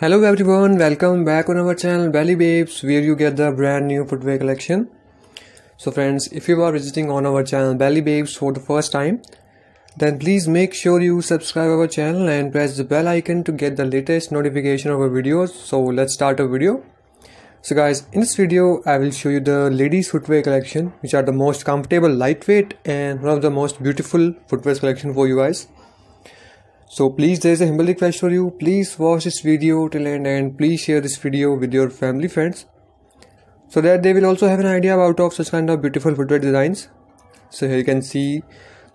Hello everyone, welcome back on our channel Belly Babes where you get the brand new footwear collection. So friends, if you are visiting on our channel Belly Babes for the first time, then please make sure you subscribe our channel and press the bell icon to get the latest notification of our videos. So let's start our video. So guys, in this video I will show you the ladies footwear collection which are the most comfortable, lightweight and one of the most beautiful footwear collection for you guys. So please there is a humble request for you. Please watch this video till end and please share this video with your family friends so that they will also have an idea about of such kind of beautiful footwear designs. So here you can see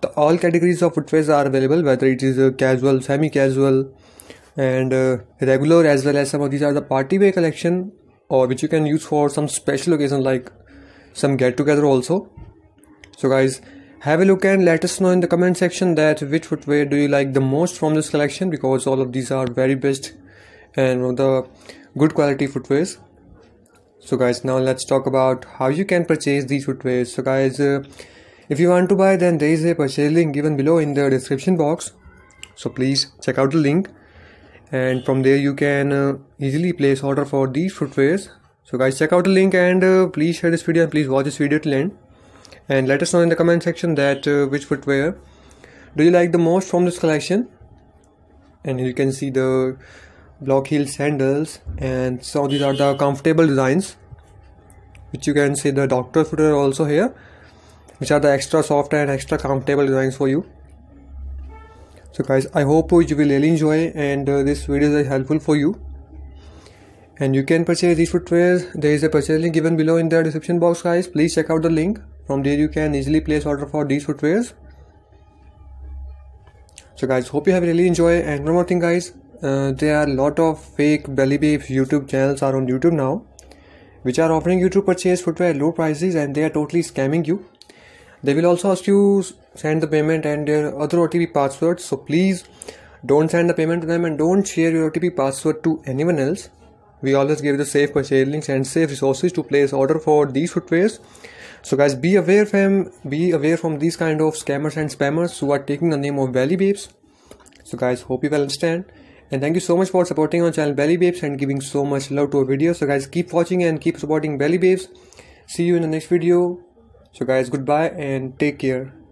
the all categories of footwear are available whether it is casual, semi-casual and uh, regular as well as some of these are the party wear collection or which you can use for some special occasion like some get together also. So guys have a look and let us know in the comment section that which footwear do you like the most from this collection because all of these are very best and the good quality footwears so guys now let's talk about how you can purchase these footwears so guys uh, if you want to buy then there is a purchase link given below in the description box so please check out the link and from there you can uh, easily place order for these footwears so guys check out the link and uh, please share this video and please watch this video till end and let us know in the comment section that uh, which footwear do you like the most from this collection and you can see the block heel sandals and so these are the comfortable designs which you can see the doctor footwear also here which are the extra soft and extra comfortable designs for you so guys i hope you will really enjoy and uh, this video is helpful for you and you can purchase these footwear there is a purchase link given below in the description box guys please check out the link from there you can easily place order for these footwears so guys hope you have really enjoyed and one more thing guys uh, there are a lot of fake belly babe youtube channels are on youtube now which are offering you to purchase footwear at low prices and they are totally scamming you they will also ask you send the payment and their other otp passwords so please don't send the payment to them and don't share your otp password to anyone else we always give the safe purchase links and safe resources to place order for these footwears so guys be aware from be aware from these kind of scammers and spammers who are taking the name of belly babes so guys hope you will understand and thank you so much for supporting our channel belly babes and giving so much love to our videos so guys keep watching and keep supporting belly babes see you in the next video so guys goodbye and take care